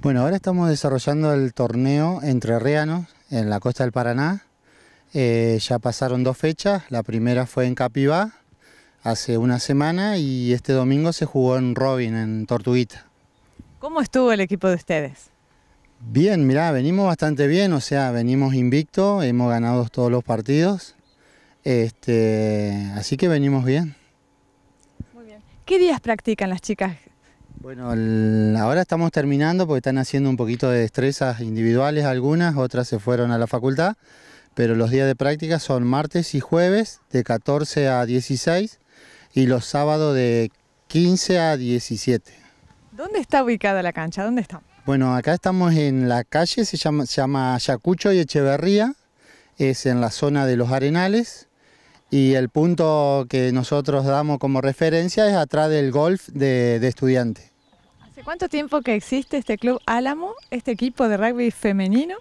Bueno, ahora estamos desarrollando el torneo entre reanos en la costa del Paraná. Eh, ya pasaron dos fechas, la primera fue en Capibá hace una semana y este domingo se jugó en Robin, en Tortuguita. ¿Cómo estuvo el equipo de ustedes? Bien, mirá, venimos bastante bien, o sea, venimos invicto, hemos ganado todos los partidos, este, así que venimos bien. Muy bien. ¿Qué días practican las chicas bueno, ahora estamos terminando porque están haciendo un poquito de destrezas individuales algunas, otras se fueron a la facultad, pero los días de práctica son martes y jueves de 14 a 16 y los sábados de 15 a 17. ¿Dónde está ubicada la cancha? ¿Dónde está? Bueno, acá estamos en la calle, se llama, se llama Ayacucho y Echeverría, es en la zona de los Arenales, y el punto que nosotros damos como referencia es atrás del golf de, estudiantes. ¿Hace cuánto tiempo que existe este club Álamo, este equipo de rugby femenino?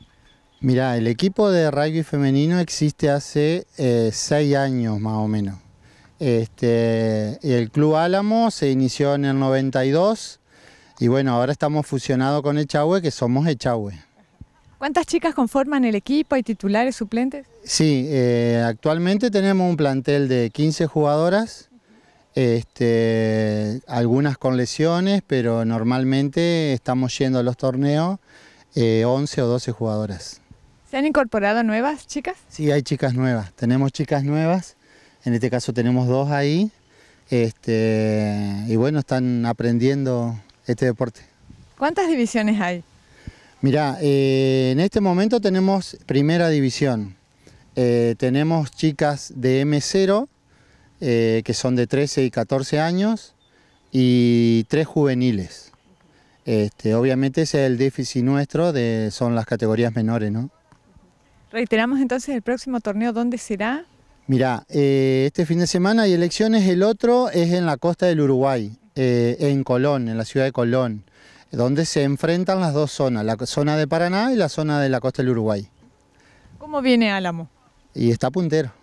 Mira, el equipo de rugby femenino existe hace eh, seis años más o menos. Este, el club Álamo se inició en el 92 y bueno, ahora estamos fusionados con Echagüe, que somos Echagüe. ¿Cuántas chicas conforman el equipo? ¿Hay titulares, suplentes? Sí, eh, actualmente tenemos un plantel de 15 jugadoras, este, algunas con lesiones, pero normalmente estamos yendo a los torneos 11 eh, o 12 jugadoras. ¿Se han incorporado nuevas chicas? Sí, hay chicas nuevas. Tenemos chicas nuevas, en este caso tenemos dos ahí, este, y bueno, están aprendiendo este deporte. ¿Cuántas divisiones hay? Mirá, eh, en este momento tenemos primera división. Eh, tenemos chicas de M0, eh, que son de 13 y 14 años, y tres juveniles. Este, obviamente ese es el déficit nuestro, de, son las categorías menores, ¿no? Reiteramos entonces el próximo torneo, ¿dónde será? Mirá, este fin de semana hay elecciones, el otro es en la costa del Uruguay, en Colón, en la ciudad de Colón donde se enfrentan las dos zonas, la zona de Paraná y la zona de la costa del Uruguay. ¿Cómo viene Álamo? Y está puntero.